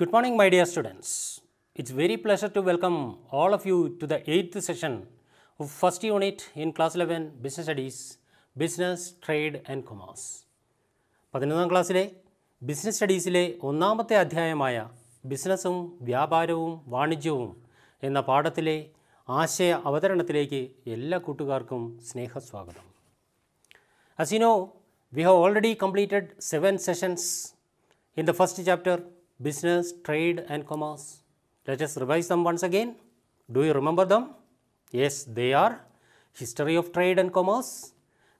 Good morning my dear students. It's very pleasure to welcome all of you to the eighth session of first unit in class 11 Business Studies, Business, Trade and Commerce. പതിനൊന്നാം ക്ലാസ്സിലെ business സ്റ്റഡീസിലെ ഒന്നാമത്തെ അധ്യായമായ ബിസിനസ്സും വ്യാപാരവും വാണിജ്യവും എന്ന പാഠത്തിലെ ആശയ അവതരണത്തിലേക്ക് എല്ലാ കൂട്ടുകാർക്കും സ്നേഹസ്വാഗതം as you know we have already completed seven sessions in the first chapter business, trade and commerce. Let us revise them once again. Do you remember them? Yes, they are history of trade and commerce,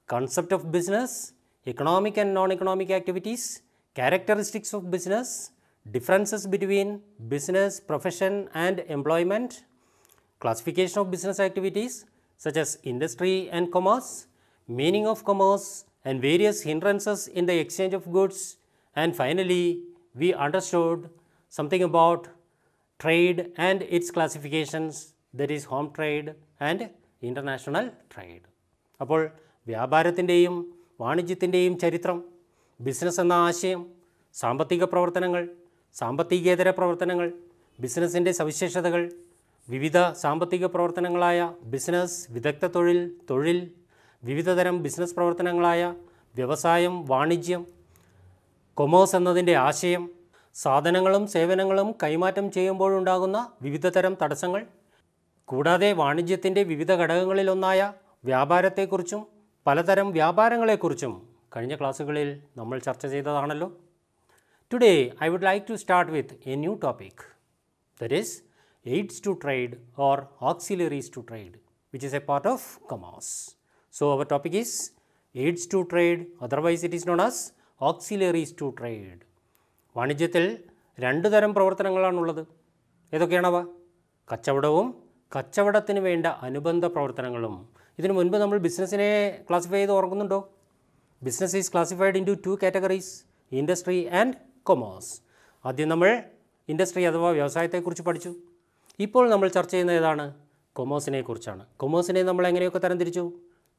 concept of business, economic and non-economic activities, characteristics of business, differences between business, profession and employment, classification of business activities such as industry and commerce, meaning of commerce and various hindrances in the exchange of goods and finally we understood something about trade and its classifications that is home trade and international trade. അപ്പോൾ വ്യാപാരത്തിൻ്റെയും വാണിജ്യത്തിൻ്റെയും ചരിത്രം business എന്ന ആശയം സാമ്പത്തിക പ്രവർത്തനങ്ങൾ സാമ്പത്തികേതര പ്രവർത്തനങ്ങൾ ബിസിനസ്സിൻ്റെ സവിശേഷതകൾ വിവിധ സാമ്പത്തിക പ്രവർത്തനങ്ങളായ ബിസിനസ് വിദഗ്ധ തൊഴിൽ തൊഴിൽ വിവിധതരം ബിസിനസ് പ്രവർത്തനങ്ങളായ വ്യവസായം വാണിജ്യം കൊമേഴ്സ് എന്നതിൻ്റെ ആശയം സാധനങ്ങളും സേവനങ്ങളും കൈമാറ്റം ചെയ്യുമ്പോഴുണ്ടാകുന്ന വിവിധതരം തടസ്സങ്ങൾ കൂടാതെ വാണിജ്യത്തിൻ്റെ വിവിധ ഘടകങ്ങളിലൊന്നായ വ്യാപാരത്തെക്കുറിച്ചും പലതരം വ്യാപാരങ്ങളെക്കുറിച്ചും കഴിഞ്ഞ ക്ലാസ്സുകളിൽ നമ്മൾ ചർച്ച ചെയ്തതാണല്ലോ today I would like to start with a new topic that is aids to trade or auxiliaries to trade which is a part of commerce. So, our topic is aids to trade otherwise it is known as auxiliaries to trade വാണിജ്യത്തിൽ രണ്ട് തരം പ്രവർത്തനങ്ങളാണുള്ളത് ഏതൊക്കെയാണവ കച്ചവടവും കച്ചവടത്തിന് വേണ്ട അനുബന്ധ പ്രവർത്തനങ്ങളും ഇതിനു മുൻപ് നമ്മൾ ബിസിനസ്സിനെ ക്ലാസിഫൈ ചെയ്ത് ഓർക്കുന്നുണ്ടോ business is classified in two categories industry and commerce ആദ്യം നമ്മൾ ഇൻഡസ്ട്രി അഥവാ വ്യവസായത്തെക്കുറിച്ച് പഠിച്ചു ഇപ്പോൾ നമ്മൾ ചർച്ച ചെയ്യുന്നത് ഏതാണ് കൊമേഴ്സിനെ കുറിച്ചാണ് കൊമേഴ്സിനെ നമ്മൾ എങ്ങനെയൊക്കെ തരംതിരിച്ചു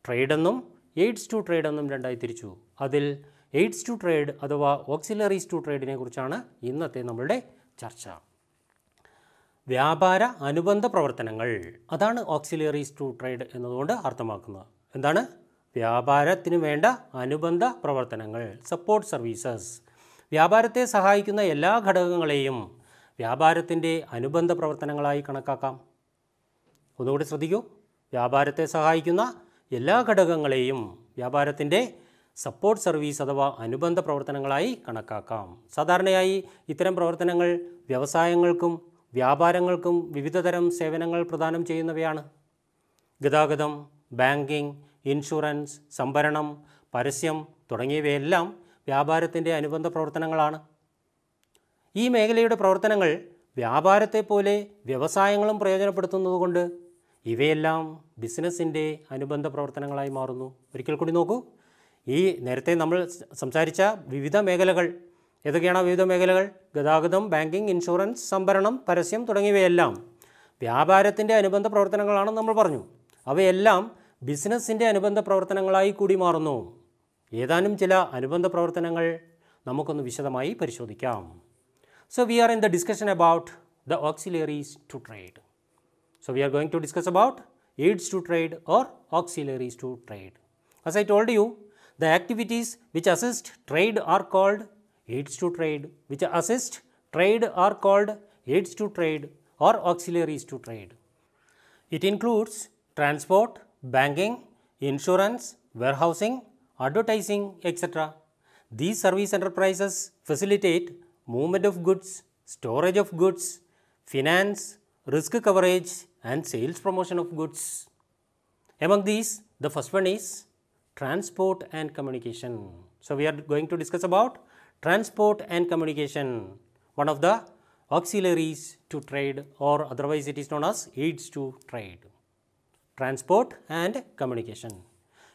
ട്രേഡെന്നും എയ്ഡ്സ് ടു ട്രേഡ് എന്നും രണ്ടായി തിരിച്ചു അതിൽ എയ്ഡ്സ് ടു ട്രേഡ് അഥവാ ഓക്സിലറീസ് ടു ട്രേഡിനെ കുറിച്ചാണ് ഇന്നത്തെ നമ്മളുടെ ചർച്ച വ്യാപാര അനുബന്ധ പ്രവർത്തനങ്ങൾ അതാണ് ഓക്സിലറീസ് ടു ട്രേഡ് എന്നതുകൊണ്ട് അർത്ഥമാക്കുന്നത് എന്താണ് വ്യാപാരത്തിന് വേണ്ട അനുബന്ധ പ്രവർത്തനങ്ങൾ സപ്പോർട്ട് സർവീസസ് വ്യാപാരത്തെ സഹായിക്കുന്ന എല്ലാ ഘടകങ്ങളെയും വ്യാപാരത്തിൻ്റെ അനുബന്ധ പ്രവർത്തനങ്ങളായി കണക്കാക്കാം ഒന്നുകൂടി ശ്രദ്ധിക്കൂ വ്യാപാരത്തെ സഹായിക്കുന്ന എല്ലാ ഘടകങ്ങളെയും വ്യാപാരത്തിൻ്റെ സപ്പോർട്ട് സർവീസ് അഥവാ അനുബന്ധ പ്രവർത്തനങ്ങളായി കണക്കാക്കാം സാധാരണയായി ഇത്തരം പ്രവർത്തനങ്ങൾ വ്യവസായങ്ങൾക്കും വ്യാപാരങ്ങൾക്കും വിവിധതരം സേവനങ്ങൾ പ്രദാനം ചെയ്യുന്നവയാണ് ഗതാഗതം ബാങ്കിംഗ് ഇൻഷുറൻസ് സംഭരണം പരസ്യം തുടങ്ങിയവയെല്ലാം വ്യാപാരത്തിൻ്റെ അനുബന്ധ പ്രവർത്തനങ്ങളാണ് ഈ മേഖലയുടെ പ്രവർത്തനങ്ങൾ വ്യാപാരത്തെപ്പോലെ വ്യവസായങ്ങളും പ്രയോജനപ്പെടുത്തുന്നതുകൊണ്ട് ഇവയെല്ലാം ബിസിനസ്സിൻ്റെ അനുബന്ധ പ്രവർത്തനങ്ങളായി മാറുന്നു ഒരിക്കൽ കൂടി നോക്കൂ ഈ നേരത്തെ നമ്മൾ സംസാരിച്ച വിവിധ മേഖലകൾ ഏതൊക്കെയാണ് വിവിധ മേഖലകൾ ഗതാഗതം ബാങ്കിങ് ഇൻഷുറൻസ് സംഭരണം പരസ്യം തുടങ്ങിയവയെല്ലാം വ്യാപാരത്തിൻ്റെ അനുബന്ധ പ്രവർത്തനങ്ങളാണെന്ന് നമ്മൾ പറഞ്ഞു അവയെല്ലാം ബിസിനസ്സിൻ്റെ അനുബന്ധ പ്രവർത്തനങ്ങളായി കൂടി മാറുന്നു ഏതാനും ചില അനുബന്ധ പ്രവർത്തനങ്ങൾ നമുക്കൊന്ന് വിശദമായി പരിശോധിക്കാം so we are in the discussion about the auxiliaries to trade so we are going to discuss about aids to trade or auxiliaries to trade As I told you, The activities which assist trade are called aids to trade, which assist trade are called aids to trade or auxiliaries to trade. It includes transport, banking, insurance, warehousing, advertising, etc. These service enterprises facilitate movement of goods, storage of goods, finance, risk coverage and sales promotion of goods. Among these, the first one is transport and communication. So, we are going to discuss about transport and communication, one of the auxiliaries to trade or otherwise it is known as aids to trade, transport and communication.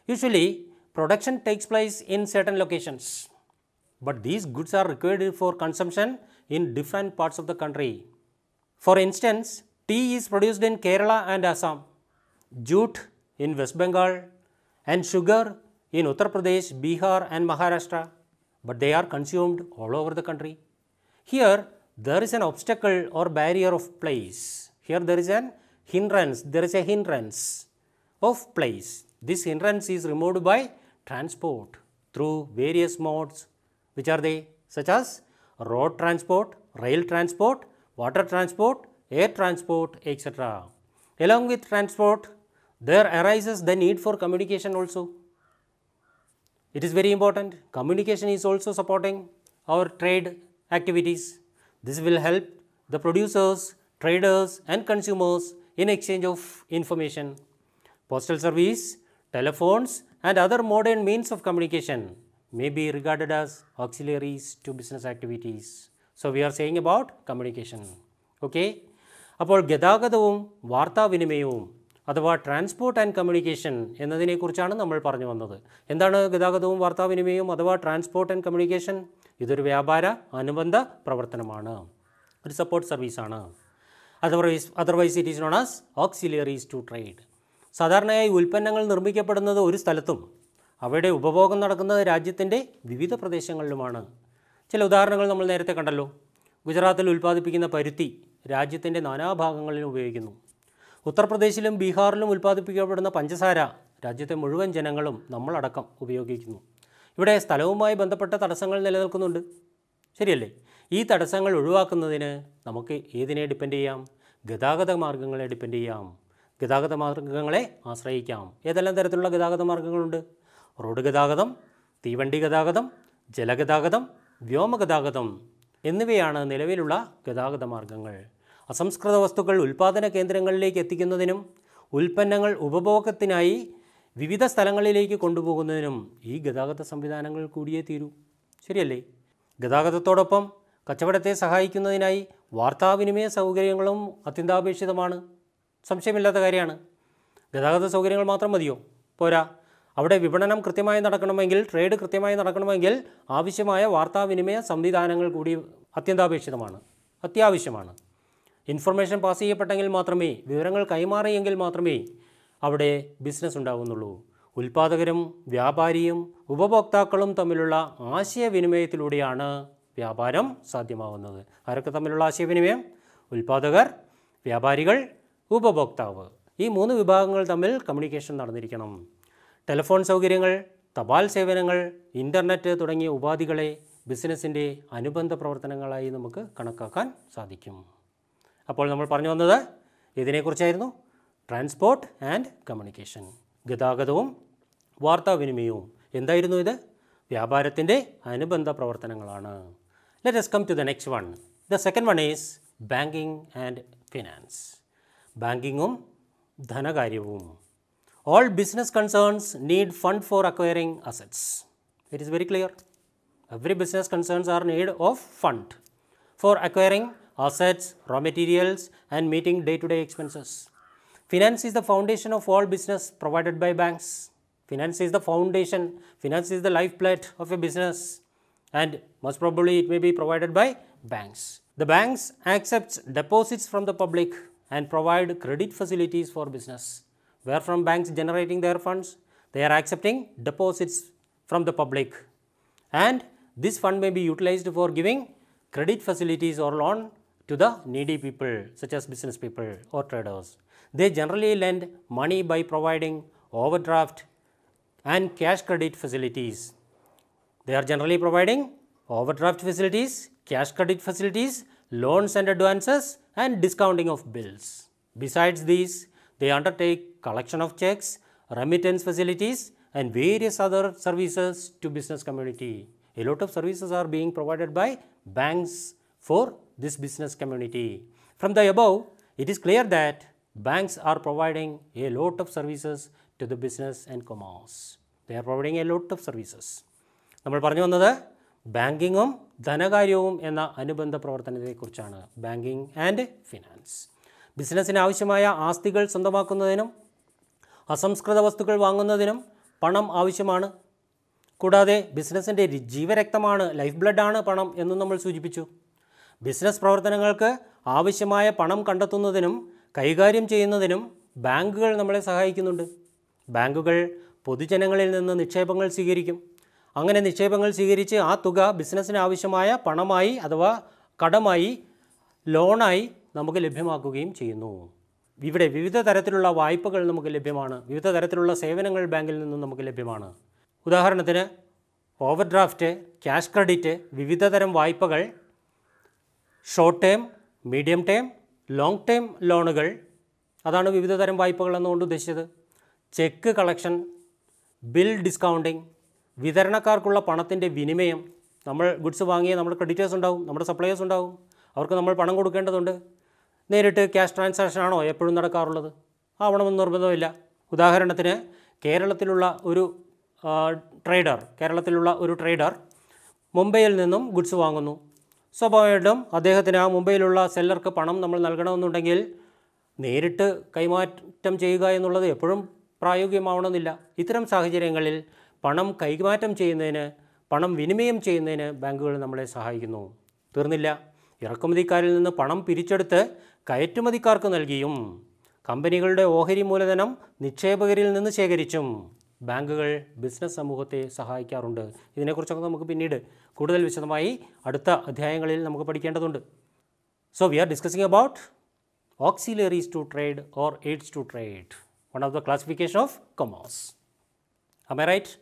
Usually production takes place in certain locations, but these goods are required for consumption in different parts of the country. For instance, tea is produced in Kerala and Assam, jute in West Bengal and sugar in Uttar Pradesh, Bihar and Maharashtra, but they are consumed all over the country. Here there is an obstacle or barrier of place. Here there is an hindrance, there is a hindrance of place. This hindrance is removed by transport through various modes which are they such as road transport, rail transport, water transport, air transport etc. Along with transport there arises the need for communication also. It is very important. Communication is also supporting our trade activities. This will help the producers, traders and consumers in exchange of information. Postal service, telephones and other modern means of communication may be regarded as auxiliaries to business activities. So, we are saying about communication. Okay? Gedagadavum vartha വാർത്താവിനിമയവും അഥവാ transport and communication എന്നതിനെക്കുറിച്ചാണ് നമ്മൾ പറഞ്ഞു വന്നത് എന്താണ് ഗതാഗതവും വാർത്താവിനിമയവും അഥവാ transport and communication ഇതൊരു വ്യാപാര അനുബന്ധ പ്രവർത്തനമാണ് ഒരു സപ്പോർട്ട് സർവീസാണ് otherwise otherwise it is known as auxiliaries to trade സാധാരണയായി ഉൽപ്പന്നങ്ങൾ നിർമ്മിക്കപ്പെടുന്നത് ഒരു സ്ഥലത്തും അവയുടെ ഉപഭോഗം നടക്കുന്നത് രാജ്യത്തിൻ്റെ വിവിധ പ്രദേശങ്ങളിലുമാണ് ചില ഉദാഹരണങ്ങൾ നമ്മൾ നേരത്തെ കണ്ടല്ലോ ഗുജറാത്തിൽ ഉൽപ്പാദിപ്പിക്കുന്ന പരുത്തി രാജ്യത്തിൻ്റെ നാനാഭാഗങ്ങളിലും ഉപയോഗിക്കുന്നു ഉത്തർപ്രദേശിലും ബീഹാറിലും ഉൽപ്പാദിപ്പിക്കപ്പെടുന്ന പഞ്ചസാര രാജ്യത്തെ മുഴുവൻ ജനങ്ങളും നമ്മളടക്കം ഉപയോഗിക്കുന്നു ഇവിടെ സ്ഥലവുമായി ബന്ധപ്പെട്ട തടസ്സങ്ങൾ നിലനിൽക്കുന്നുണ്ട് ശരിയല്ലേ ഈ തടസ്സങ്ങൾ ഒഴിവാക്കുന്നതിന് നമുക്ക് ഏതിനെ ഡിപ്പെൻഡ് ചെയ്യാം ഗതാഗത മാർഗങ്ങളെ ഡിപ്പെൻഡ് ചെയ്യാം ഗതാഗത മാർഗങ്ങളെ ആശ്രയിക്കാം ഏതെല്ലാം തരത്തിലുള്ള ഗതാഗത മാർഗങ്ങളുണ്ട് റോഡ് ഗതാഗതം തീവണ്ടി ഗതാഗതം ജലഗതാഗതം വ്യോമഗതാഗതം എന്നിവയാണ് നിലവിലുള്ള ഗതാഗത മാർഗങ്ങൾ അസംസ്കൃത വസ്തുക്കൾ ഉൽപ്പാദന കേന്ദ്രങ്ങളിലേക്ക് എത്തിക്കുന്നതിനും ഉൽപ്പന്നങ്ങൾ ഉപഭോഗത്തിനായി വിവിധ സ്ഥലങ്ങളിലേക്ക് കൊണ്ടുപോകുന്നതിനും ഈ ഗതാഗത സംവിധാനങ്ങൾ കൂടിയേ തീരൂ ശരിയല്ലേ ഗതാഗതത്തോടൊപ്പം കച്ചവടത്തെ സഹായിക്കുന്നതിനായി വാർത്താവിനിമയ സൗകര്യങ്ങളും അത്യന്താപേക്ഷിതമാണ് സംശയമില്ലാത്ത കാര്യമാണ് ഗതാഗത സൗകര്യങ്ങൾ മാത്രം മതിയോ പോരാ അവിടെ വിപണനം കൃത്യമായി നടക്കണമെങ്കിൽ ട്രേഡ് കൃത്യമായി നടക്കണമെങ്കിൽ ആവശ്യമായ വാർത്താവിനിമയ സംവിധാനങ്ങൾ കൂടി അത്യന്താപേക്ഷിതമാണ് അത്യാവശ്യമാണ് ഇൻഫർമേഷൻ പാസ് ചെയ്യപ്പെട്ടെങ്കിൽ മാത്രമേ വിവരങ്ങൾ കൈമാറിയെങ്കിൽ മാത്രമേ അവിടെ ബിസിനസ് ഉണ്ടാകുന്നുള്ളൂ ഉൽപ്പാദകരും വ്യാപാരിയും ഉപഭോക്താക്കളും തമ്മിലുള്ള ആശയവിനിമയത്തിലൂടെയാണ് വ്യാപാരം സാധ്യമാകുന്നത് ആരൊക്കെ തമ്മിലുള്ള ആശയവിനിമയം ഉൽപ്പാദകർ വ്യാപാരികൾ ഉപഭോക്താവ് ഈ മൂന്ന് വിഭാഗങ്ങൾ തമ്മിൽ കമ്മ്യൂണിക്കേഷൻ നടന്നിരിക്കണം ടെലിഫോൺ സൗകര്യങ്ങൾ തപാൽ സേവനങ്ങൾ ഇൻ്റർനെറ്റ് തുടങ്ങിയ ഉപാധികളെ ബിസിനസ്സിൻ്റെ അനുബന്ധ പ്രവർത്തനങ്ങളായി നമുക്ക് കണക്കാക്കാൻ സാധിക്കും അപ്പോൾ നമ്മൾ പറഞ്ഞു വന്നത് ഇതിനെക്കുറിച്ചായിരുന്നു ട്രാൻസ്പോർട്ട് ആൻഡ് കമ്മ്യൂണിക്കേഷൻ ഗതാഗതവും വാർത്താവിനിമയവും എന്തായിരുന്നു ഇത് വ്യാപാരത്തിൻ്റെ അനുബന്ധ പ്രവർത്തനങ്ങളാണ് let's come to the next one the second one is banking and finance ബാങ്കിങ്ങും ധനകാര്യവും all business concerns need fund for acquiring assets it is very clear every business concerns are need of fund for acquiring assets, raw materials and meeting day-to-day -day expenses. Finance is the foundation of all business provided by banks. Finance is the foundation, finance is the lifeblood of a business and most probably it may be provided by banks. The banks accepts deposits from the public and provide credit facilities for business. Where from banks generating their funds? They are accepting deposits from the public and this fund may be utilized for giving credit facilities or loan to the needy people such as business people or traders. They generally lend money by providing overdraft and cash credit facilities. They are generally providing overdraft facilities, cash credit facilities, loans and advances and discounting of bills. Besides these, they undertake collection of checks, remittance facilities and various other services to business community. A lot of services are being provided by banks for this business community. From the above, it is clear that banks are providing a lot of services to the business and commerce. They are providing a lot of services. നമ്മൾ പറഞ്ഞു വന്നത് ബാങ്കിങ്ങും ധനകാര്യവും എന്ന അനുബന്ധ പ്രവർത്തനത്തെക്കുറിച്ചാണ് banking and finance ബിസിനസ്സിന് ആവശ്യമായ ആസ്തികൾ സ്വന്തമാക്കുന്നതിനും അസംസ്കൃത വസ്തുക്കൾ വാങ്ങുന്നതിനും പണം ആവശ്യമാണ് കൂടാതെ ബിസിനസ്സിൻ്റെ ജീവരക്തമാണ് ലൈഫ് ബ്ലഡാണ് പണം എന്നും നമ്മൾ സൂചിപ്പിച്ചു ബിസിനസ് പ്രവർത്തനങ്ങൾക്ക് ആവശ്യമായ പണം കണ്ടെത്തുന്നതിനും കൈകാര്യം ചെയ്യുന്നതിനും ബാങ്കുകൾ നമ്മളെ സഹായിക്കുന്നുണ്ട് ബാങ്കുകൾ പൊതുജനങ്ങളിൽ നിന്ന് നിക്ഷേപങ്ങൾ സ്വീകരിക്കും അങ്ങനെ നിക്ഷേപങ്ങൾ സ്വീകരിച്ച് ആ തുക ബിസിനസ്സിന് ആവശ്യമായ പണമായി അഥവാ കടമായി ലോണായി നമുക്ക് ലഭ്യമാക്കുകയും ചെയ്യുന്നു ഇവിടെ വിവിധ തരത്തിലുള്ള വായ്പകൾ നമുക്ക് ലഭ്യമാണ് വിവിധ തരത്തിലുള്ള സേവനങ്ങൾ ബാങ്കിൽ നിന്നും നമുക്ക് ലഭ്യമാണ് ഉദാഹരണത്തിന് ഓവർഡ്രാഫ്റ്റ് ക്യാഷ് ക്രെഡിറ്റ് വിവിധതരം വായ്പകൾ short term medium term long term ലോണുകൾ അതാണ് വിവിധ തരം വായ്പകൾ എന്നുകൊണ്ട് ഉദ്ദേശിച്ചത് ചെക്ക് കളക്ഷൻ ബിൽ ഡിസ്കൗണ്ടിങ് വിതരണക്കാർക്കുള്ള പണത്തിൻ്റെ വിനിമയം നമ്മൾ ഗുഡ്സ് വാങ്ങിയ നമ്മുടെ ക്രെഡിറ്റേഴ്സ് ഉണ്ടാവും നമ്മുടെ സപ്ലയേഴ്സ് ഉണ്ടാവും അവർക്ക് നമ്മൾ പണം കൊടുക്കേണ്ടതുണ്ട് നേരിട്ട് ക്യാഷ് ട്രാൻസാക്ഷൻ ആണോ എപ്പോഴും നടക്കാറുള്ളത് ആവണമെന്ന് നിർബന്ധമില്ല ഉദാഹരണത്തിന് കേരളത്തിലുള്ള ഒരു ട്രേഡർ കേരളത്തിലുള്ള ഒരു ട്രേഡർ മുംബൈയിൽ നിന്നും ഗുഡ്സ് വാങ്ങുന്നു സ്വാഭാവികമായിട്ടും അദ്ദേഹത്തിന് ആ മുംബൈയിലുള്ള സെല്ലർക്ക് പണം നമ്മൾ നൽകണമെന്നുണ്ടെങ്കിൽ നേരിട്ട് കൈമാറ്റം ചെയ്യുക എന്നുള്ളത് എപ്പോഴും പ്രായോഗികമാവണമെന്നില്ല ഇത്തരം സാഹചര്യങ്ങളിൽ പണം കൈമാറ്റം ചെയ്യുന്നതിന് പണം വിനിമയം ചെയ്യുന്നതിന് ബാങ്കുകൾ നമ്മളെ സഹായിക്കുന്നു തീർന്നില്ല ഇറക്കുമതിക്കാരിൽ നിന്ന് പണം പിരിച്ചെടുത്ത് കയറ്റുമതിക്കാർക്ക് നൽകിയും കമ്പനികളുടെ ഓഹരി മൂലധനം നിക്ഷേപകരിൽ നിന്ന് ശേഖരിച്ചും ബാങ്കുകൾ ബിസിനസ് സമൂഹത്തെ സഹായിക്കാറുണ്ട് ഇതിനെക്കുറിച്ചൊക്കെ നമുക്ക് പിന്നീട് കൂടുതൽ വിശദമായി അടുത്ത അധ്യായങ്ങളിൽ നമുക്ക് പഠിക്കേണ്ടതുണ്ട് so we are discussing about auxiliaries to trade or aids to trade one of the classification of commerce am I right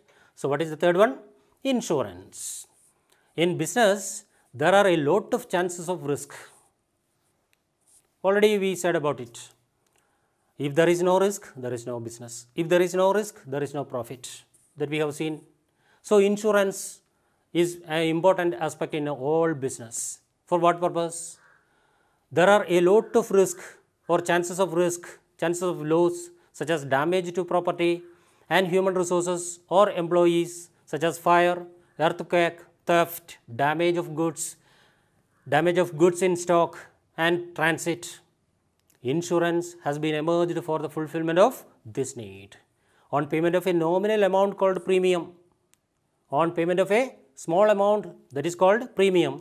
so what is the third one insurance in business there are a lot of chances of risk already we said about it If there is no risk, there is no business. If there is no risk, there is no profit that we have seen. So, insurance is an important aspect in all business. For what purpose? There are a lot of risk or chances of risk, chances of loss such as damage to property and human resources or employees such as fire, earthquake, theft, damage of goods, damage of goods in stock and transit Insurance has been emerged for the fulfillment of this need. On payment of a nominal amount called premium, on payment of a small amount that is called premium,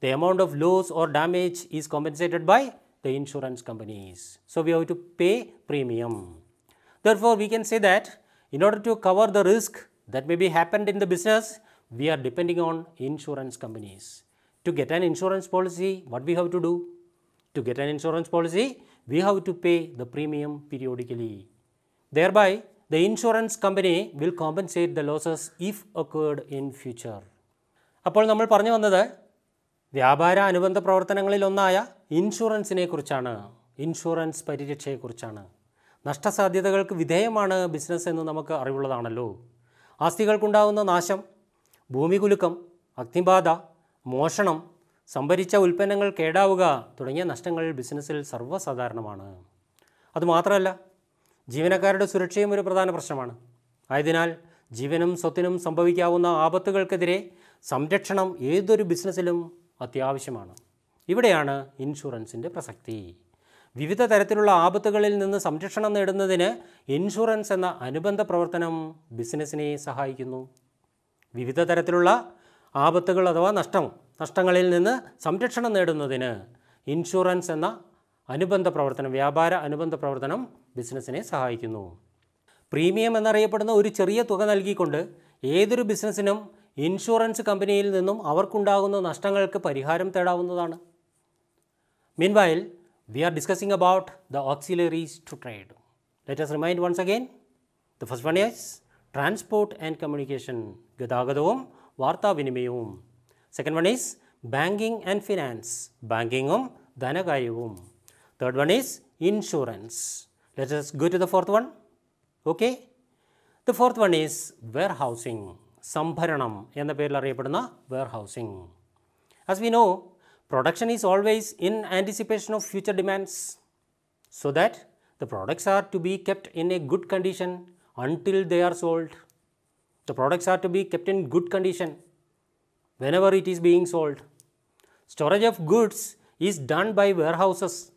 the amount of loss or damage is compensated by the insurance companies. So, we have to pay premium. Therefore, we can say that in order to cover the risk that may be happened in the business, we are depending on insurance companies. To get an insurance policy, what we have to do? To get an insurance policy, we have to pay the premium periodically. Thereby, the insurance company will compensate the losses if occurred in future അപ്പോൾ നമ്മൾ പറഞ്ഞു വന്നത് വ്യാപാര അനുബന്ധ പ്രവർത്തനങ്ങളിലൊന്നായ ഇൻഷുറൻസിനെ കുറിച്ചാണ് insurance പരിരക്ഷയെക്കുറിച്ചാണ് നഷ്ടസാധ്യതകൾക്ക് വിധേയമാണ് business എന്ന് നമുക്ക് അറിവുള്ളതാണല്ലോ ആസ്തികൾക്കുണ്ടാകുന്ന നാശം ഭൂമികുലുക്കം അഗ്നിബാധ മോഷണം സംഭരിച്ച ഉൽപ്പന്നങ്ങൾ കേടാവുക തുടങ്ങിയ നഷ്ടങ്ങൾ ബിസിനസ്സിൽ സർവ്വസാധാരണമാണ് അതുമാത്രമല്ല ജീവനക്കാരുടെ സുരക്ഷയും ഒരു പ്രധാന പ്രശ്നമാണ് ആയതിനാൽ ജീവനും സ്വത്തിനും സംഭവിക്കാവുന്ന ആപത്തുകൾക്കെതിരെ സംരക്ഷണം ഏതൊരു ബിസിനസ്സിലും അത്യാവശ്യമാണ് ഇവിടെയാണ് ഇൻഷുറൻസിൻ്റെ പ്രസക്തി വിവിധ തരത്തിലുള്ള ആപത്തുകളിൽ നിന്ന് സംരക്ഷണം നേടുന്നതിന് ഇൻഷുറൻസ് എന്ന അനുബന്ധ പ്രവർത്തനം ബിസിനസ്സിനെ സഹായിക്കുന്നു വിവിധ തരത്തിലുള്ള ആപത്തുകൾ അഥവാ നഷ്ടം നഷ്ടങ്ങളിൽ നിന്ന് സംരക്ഷണം നേടുന്നതിന് ഇൻഷുറൻസ് എന്ന അനുബന്ധ പ്രവർത്തനം വ്യാപാര അനുബന്ധ പ്രവർത്തനം ബിസിനസ്സിനെ സഹായിക്കുന്നു പ്രീമിയം എന്നറിയപ്പെടുന്ന ഒരു ചെറിയ തുക നൽകിക്കൊണ്ട് ഏതൊരു ബിസിനസ്സിനും ഇൻഷുറൻസ് കമ്പനിയിൽ നിന്നും അവർക്കുണ്ടാകുന്ന നഷ്ടങ്ങൾക്ക് പരിഹാരം തേടാവുന്നതാണ് meanwhile we are discussing about the auxiliaries to trade let's remind once again the first one is transport and communication ഗതാഗതവും Varta Second one is Banking and Finance. Banking um, Danagayum. Third one is Insurance. Let us go to the fourth one. Okay. The fourth one is Warehousing. Sambharanam. In the Pedla Warehousing. As we know, production is always in anticipation of future demands so that the products are to be kept in a good condition until they are sold. The products are to be kept in good condition whenever it is being sold. Storage of goods is done by warehouses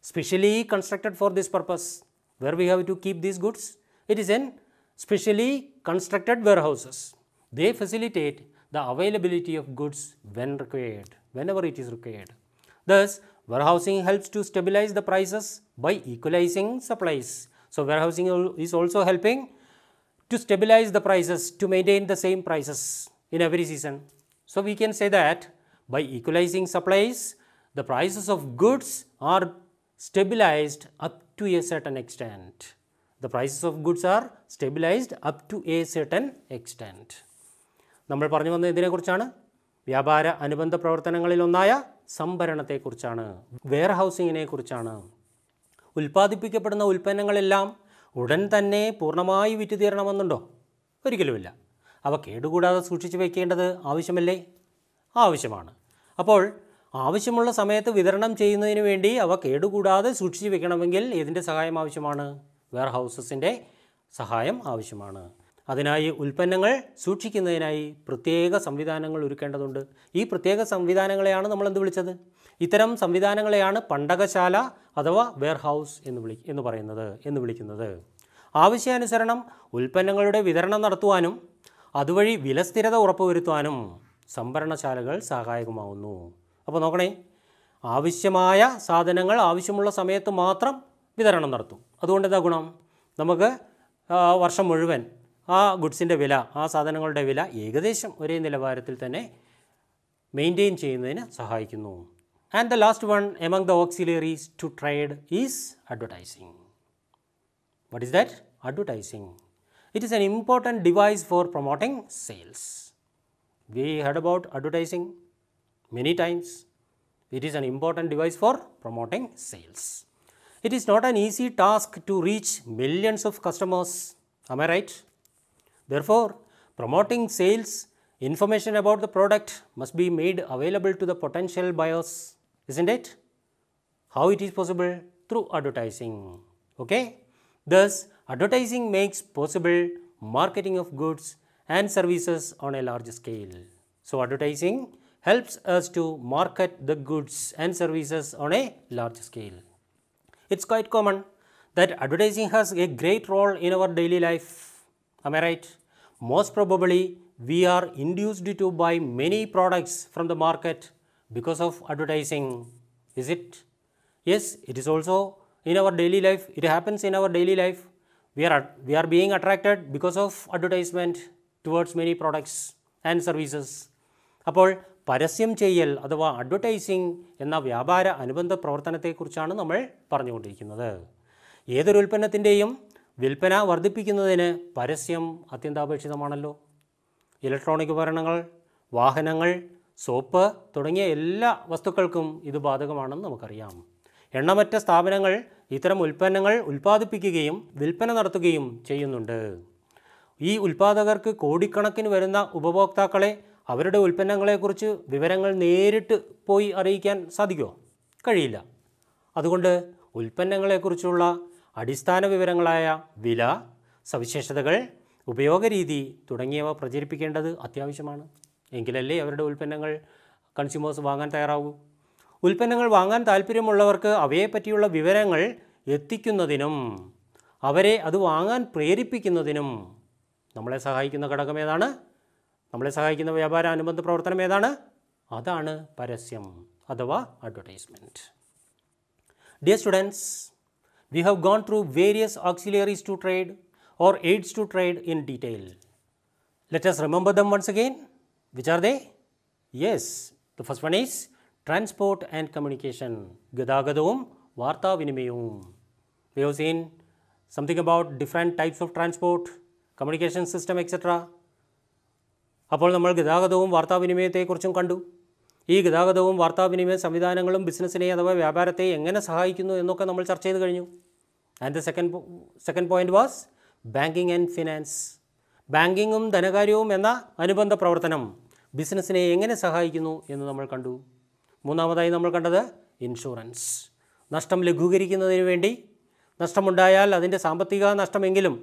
specially constructed for this purpose. Where we have to keep these goods? It is in specially constructed warehouses. They facilitate the availability of goods when required, whenever it is required. Thus, warehousing helps to stabilize the prices by equalizing supplies. So, warehousing is also helping to stabilize the prices to maintain the same prices in every season. So, we can say that by equalizing supplies, the prices of goods are stabilized up to a certain extent. The prices of goods are stabilized up to a certain extent. നമ്മൾ പറഞ്ഞു വന്ന ഇതിനെക്കുറിച്ചാണ് വ്യാപാര അനുബന്ധ പ്രവർത്തനങ്ങളിലൊന്നായ സംഭരണത്തെക്കുറിച്ചാണ് wear ഹൗസിങ്ങിനെക്കുറിച്ചാണ് ഉൽപ്പാദിപ്പിക്കപ്പെടുന്ന ഉൽപ്പന്നങ്ങളെല്ലാം ഉടൻ തന്നെ പൂർണ്ണമായി വിറ്റു തീരണമെന്നുണ്ടോ ഒരിക്കലുമില്ല അവ കേടുകൂടാതെ സൂക്ഷിച്ചു വയ്ക്കേണ്ടത് ആവശ്യമല്ലേ ആവശ്യമാണ് അപ്പോൾ ആവശ്യമുള്ള സമയത്ത് വിതരണം ചെയ്യുന്നതിന് വേണ്ടി അവ കേടുകൂടാതെ സൂക്ഷിച്ചു വെക്കണമെങ്കിൽ ഏതിൻ്റെ സഹായം ആവശ്യമാണ് വെയർ ഹൗസസിൻ്റെ സഹായം ആവശ്യമാണ് അതിനായി ഉൽപ്പന്നങ്ങൾ സൂക്ഷിക്കുന്നതിനായി പ്രത്യേക സംവിധാനങ്ങൾ ഒരുക്കേണ്ടതുണ്ട് ഈ പ്രത്യേക സംവിധാനങ്ങളെയാണ് നമ്മൾ എന്ത് വിളിച്ചത് ഇത്തരം സംവിധാനങ്ങളെയാണ് പണ്ടകശാല അഥവാ വെയർഹൗസ് എന്ന് വിളി എന്ന് പറയുന്നത് എന്ന് വിളിക്കുന്നത് ആവശ്യാനുസരണം ഉൽപ്പന്നങ്ങളുടെ വിതരണം നടത്തുവാനും അതുവഴി വിലസ്ഥിരത ഉറപ്പുവരുത്തുവാനും സംഭരണശാലകൾ സഹായകമാവുന്നു അപ്പോൾ നോക്കണേ ആവശ്യമായ സാധനങ്ങൾ ആവശ്യമുള്ള സമയത്ത് മാത്രം വിതരണം നടത്തും അതുകൊണ്ട് എന്താ ഗുണം നമുക്ക് വർഷം മുഴുവൻ ആ ഗുഡ്സിൻ്റെ വില ആ സാധനങ്ങളുടെ വില ഏകദേശം ഒരേ നിലവാരത്തിൽ തന്നെ മെയിൻറ്റെയിൻ ചെയ്യുന്നതിന് സഹായിക്കുന്നു And the last one among the auxiliaries to trade is advertising. What is that? Advertising. It is an important device for promoting sales. We heard about advertising many times. It is an important device for promoting sales. It is not an easy task to reach millions of customers. Am I right? Therefore, promoting sales, information about the product must be made available to the potential buyers isn't it? How it is possible? Through advertising, okay? Thus, advertising makes possible marketing of goods and services on a large scale. So, advertising helps us to market the goods and services on a large scale. It's quite common that advertising has a great role in our daily life. Am I right? Most probably, we are induced to buy many products from the market because of advertising, is it? Yes, it is also in our daily life, it happens in our daily life. We are, we are being attracted because of advertisement towards many products and services. അപ്പോൾ പരസ്യം ചെയ്യൽ അഥവാ advertising എന്ന വ്യാപാര അനുബന്ധ പ്രവർത്തനത്തെക്കുറിച്ചാണ് നമ്മൾ പറഞ്ഞുകൊണ്ടിരിക്കുന്നത് ഏതൊരു ഉൽപ്പന്നത്തിൻ്റെയും വിൽപ്പന വർദ്ധിപ്പിക്കുന്നതിന് പരസ്യം അത്യന്താപേക്ഷിതമാണല്ലോ ഇലക്ട്രോണിക് ഉപകരണങ്ങൾ വാഹനങ്ങൾ സോപ്പ് തുടങ്ങിയ എല്ലാ വസ്തുക്കൾക്കും ഇത് ബാധകമാണെന്ന് നമുക്കറിയാം എണ്ണമറ്റ സ്ഥാപനങ്ങൾ ഇത്തരം ഉൽപ്പന്നങ്ങൾ ഉൽപ്പാദിപ്പിക്കുകയും വിൽപ്പന നടത്തുകയും ചെയ്യുന്നുണ്ട് ഈ ഉൽപ്പാദകർക്ക് കോടിക്കണക്കിന് വരുന്ന ഉപഭോക്താക്കളെ അവരുടെ ഉൽപ്പന്നങ്ങളെക്കുറിച്ച് വിവരങ്ങൾ നേരിട്ട് പോയി അറിയിക്കാൻ സാധിക്കുമോ കഴിയില്ല അതുകൊണ്ട് ഉൽപ്പന്നങ്ങളെക്കുറിച്ചുള്ള അടിസ്ഥാന വിവരങ്ങളായ വില സവിശേഷതകൾ ഉപയോഗരീതി തുടങ്ങിയവ പ്രചരിപ്പിക്കേണ്ടത് അത്യാവശ്യമാണ് എങ്കിലല്ലേ അവരുടെ ഉൽപ്പന്നങ്ങൾ കൺസ്യൂമേഴ്സ് വാങ്ങാൻ തയ്യാറാവൂ ഉൽപ്പന്നങ്ങൾ വാങ്ങാൻ താല്പര്യമുള്ളവർക്ക് അവയെപ്പറ്റിയുള്ള വിവരങ്ങൾ എത്തിക്കുന്നതിനും അവരെ അത് വാങ്ങാൻ പ്രേരിപ്പിക്കുന്നതിനും നമ്മളെ സഹായിക്കുന്ന ഘടകം ഏതാണ് നമ്മളെ സഹായിക്കുന്ന വ്യാപാര അനുബന്ധ പ്രവർത്തനം ഏതാണ് അതാണ് പരസ്യം അഥവാ advertisement dear students we have gone through various auxiliaries to trade or aids to trade in detail let us remember them once again. Which are they? Yes, the first one is transport and communication, Gadagadom, Varta Vinimeyum. We have seen something about different types of transport, communication system, etc. അപ്പോൾ നമ്മൾ ഗതാഗതവും വാർത്താവിനിമയത്തെക്കുറിച്ചും കണ്ടു ഈ ഗതാഗതവും വാർത്താവിനിമയ സംവിധാനങ്ങളും ബിസിനസ്സിനെ അഥവാ വ്യാപാരത്തെ എങ്ങനെ സഹായിക്കുന്നു എന്നൊക്കെ നമ്മൾ ചർച്ച ചെയ്ത് കഴിഞ്ഞു and the second second point was banking and finance ബാങ്കിങ്ങും ധനകാര്യവും എന്ന അനുബന്ധ പ്രവർത്തനം ബിസിനസ്സിനെ എങ്ങനെ സഹായിക്കുന്നു എന്ന് നമ്മൾ കണ്ടു മൂന്നാമതായി നമ്മൾ കണ്ടത് ഇൻഷുറൻസ് നഷ്ടം ലഘൂകരിക്കുന്നതിന് വേണ്ടി നഷ്ടമുണ്ടായാൽ അതിൻ്റെ സാമ്പത്തിക നഷ്ടമെങ്കിലും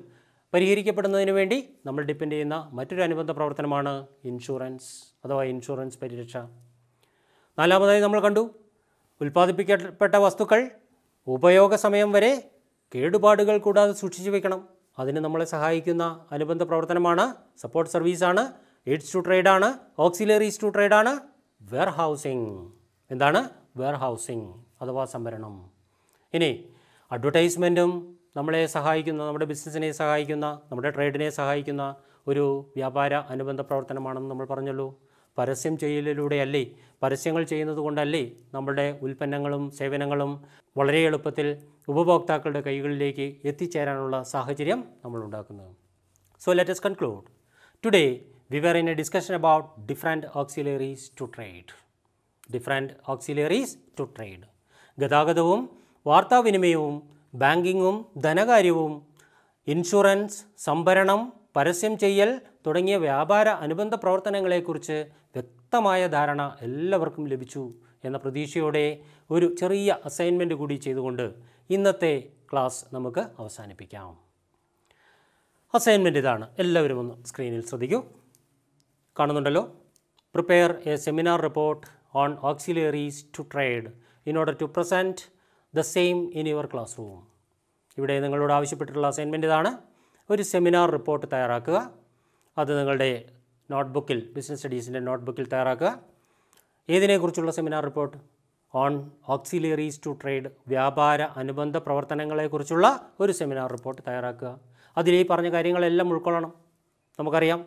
പരിഹരിക്കപ്പെടുന്നതിന് വേണ്ടി നമ്മൾ ഡിപ്പെൻഡ് ചെയ്യുന്ന മറ്റൊരു അനുബന്ധ പ്രവർത്തനമാണ് ഇൻഷുറൻസ് അഥവാ ഇൻഷുറൻസ് പരിരക്ഷ നാലാമതായി നമ്മൾ കണ്ടു ഉൽപ്പാദിപ്പിക്കപ്പെട്ട വസ്തുക്കൾ ഉപയോഗ സമയം വരെ കേടുപാടുകൾ കൂടാതെ സൂക്ഷിച്ചു വെക്കണം അതിന് നമ്മളെ സഹായിക്കുന്ന അനുബന്ധ പ്രവർത്തനമാണ് സപ്പോർട്ട് സർവീസാണ് എയ്ഡ്സ് ടു ട്രേഡ് ആണ് ഓക്സിലറീസ് ടു ആണ് വെയർ ഹൗസിംഗ് എന്താണ് വെയർ ഹൗസിംഗ് അഥവാ സംഭരണം ഇനി അഡ്വർടൈസ്മെൻറ്റും നമ്മളെ സഹായിക്കുന്ന നമ്മുടെ ബിസിനസ്സിനെ സഹായിക്കുന്ന നമ്മുടെ ട്രേഡിനെ സഹായിക്കുന്ന ഒരു വ്യാപാര അനുബന്ധ പ്രവർത്തനമാണെന്ന് നമ്മൾ പറഞ്ഞല്ലോ പരസ്യം അല്ലേ പരസ്യങ്ങൾ ചെയ്യുന്നത് കൊണ്ടല്ലേ നമ്മുടെ ഉൽപ്പന്നങ്ങളും സേവനങ്ങളും വളരെ എളുപ്പത്തിൽ ഉപഭോക്താക്കളുടെ കൈകളിലേക്ക് എത്തിച്ചേരാനുള്ള സാഹചര്യം നമ്മൾ ഉണ്ടാക്കുന്നത് so let's conclude today we were in a discussion about different auxiliaries to trade, different auxiliaries to trade. ഗതാഗതവും വാർത്താവിനിമയവും ബാങ്കിങ്ങും ധനകാര്യവും ഇൻഷുറൻസ് സംഭരണം പരസ്യം ചെയ്യൽ തുടങ്ങിയ വ്യാപാര അനുബന്ധ പ്രവർത്തനങ്ങളെക്കുറിച്ച് വ്യക്തമായ ധാരണ എല്ലാവർക്കും ലഭിച്ചു എന്ന പ്രതീക്ഷയോടെ ഒരു ചെറിയ അസൈൻമെൻറ്റ് കൂടി ചെയ്തുകൊണ്ട് ഇന്നത്തെ ക്ലാസ് നമുക്ക് അവസാനിപ്പിക്കാം അസൈൻമെൻറ്റ് ഇതാണ് എല്ലാവരും ഒന്ന് സ്ക്രീനിൽ ശ്രദ്ധിക്കൂ കാണുന്നുണ്ടല്ലോ prepare a seminar report on auxiliaries to trade in order to present the same in your classroom ഇവിടെ നിങ്ങളോട് ആവശ്യപ്പെട്ടിട്ടുള്ള അസൈൻമെൻ്റ് ഇതാണ് ഒരു സെമിനാർ റിപ്പോർട്ട് തയ്യാറാക്കുക അത് നിങ്ങളുടെ നോട്ട്ബുക്കിൽ ബിസിനസ് സ്റ്റഡീസിൻ്റെ നോട്ട്ബുക്കിൽ തയ്യാറാക്കുക ഏതിനെക്കുറിച്ചുള്ള seminar report on auxiliaries to trade വ്യാപാര അനുബന്ധ പ്രവർത്തനങ്ങളെക്കുറിച്ചുള്ള ഒരു സെമിനാർ റിപ്പോർട്ട് തയ്യാറാക്കുക അതിൽ ഈ പറഞ്ഞ കാര്യങ്ങളെല്ലാം ഉൾക്കൊള്ളണം നമുക്കറിയാം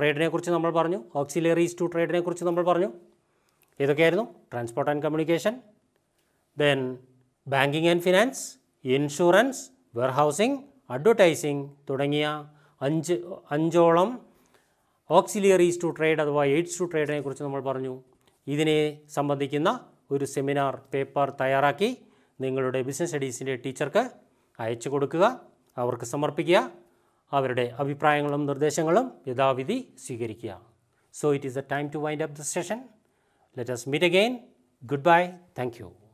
ട്രേഡിനെ കുറിച്ച് നമ്മൾ പറഞ്ഞു ഓക്സിലറീസ് ടു ട്രേഡിനെ കുറിച്ച് നമ്മൾ പറഞ്ഞു ഏതൊക്കെയായിരുന്നു transport and communication then banking and finance insurance warehousing advertising തുടങ്ങിയ അഞ്ച് അഞ്ചോളം ഓക്സിലിയറീസ് ടു ട്രേഡ് അഥവാ എയ്ഡ്സ് ടു ട്രേഡിനെ കുറിച്ച് നമ്മൾ പറഞ്ഞു ഇതിനെ സംബന്ധിക്കുന്ന ഒരു സെമിനാർ പേപ്പർ തയ്യാറാക്കി നിങ്ങളുടെ ബിസിനസ് സ്റ്റഡീസിൻ്റെ ടീച്ചർക്ക് അയച്ചു കൊടുക്കുക അവർക്ക് സമർപ്പിക്കുക അവരുടെ അഭിപ്രായങ്ങളും നിർദ്ദേശങ്ങളും യഥാവിധി സ്വീകരിക്കുക so it is a time to wind up the session let us meet again goodbye thank U